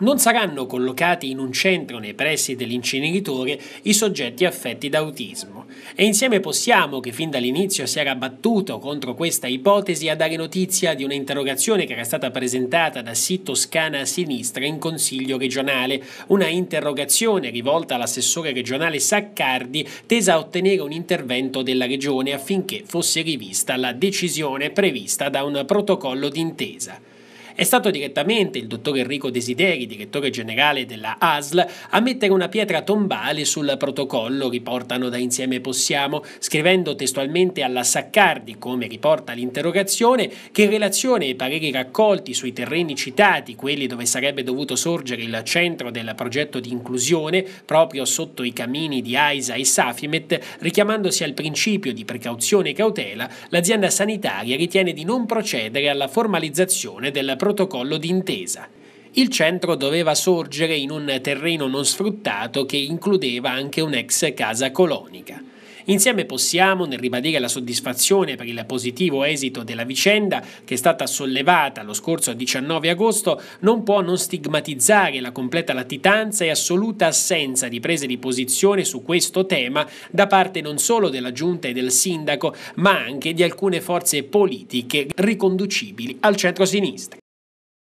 non saranno collocati in un centro nei pressi dell'inceneritore i soggetti affetti da autismo e insieme possiamo, che fin dall'inizio si era battuto contro questa ipotesi, a dare notizia di un'interrogazione che era stata presentata da Sì Toscana a Sinistra in Consiglio regionale, una interrogazione rivolta all'assessore regionale Saccardi tesa a ottenere un intervento della regione affinché fosse rivista la decisione prevista da un protocollo d'intesa. È stato direttamente il dottor Enrico Desideri, direttore generale della ASL, a mettere una pietra tombale sul protocollo, riportano da Insieme Possiamo, scrivendo testualmente alla Saccardi, come riporta l'interrogazione, che in relazione ai pareri raccolti sui terreni citati, quelli dove sarebbe dovuto sorgere il centro del progetto di inclusione, proprio sotto i camini di AISA e Safimet, richiamandosi al principio di precauzione e cautela, l'azienda sanitaria ritiene di non procedere alla formalizzazione del progetto protocollo d'intesa. Il centro doveva sorgere in un terreno non sfruttato che includeva anche un'ex casa colonica. Insieme possiamo, nel ribadire la soddisfazione per il positivo esito della vicenda che è stata sollevata lo scorso 19 agosto, non può non stigmatizzare la completa latitanza e assoluta assenza di prese di posizione su questo tema da parte non solo della giunta e del sindaco, ma anche di alcune forze politiche riconducibili al centro-sinistra.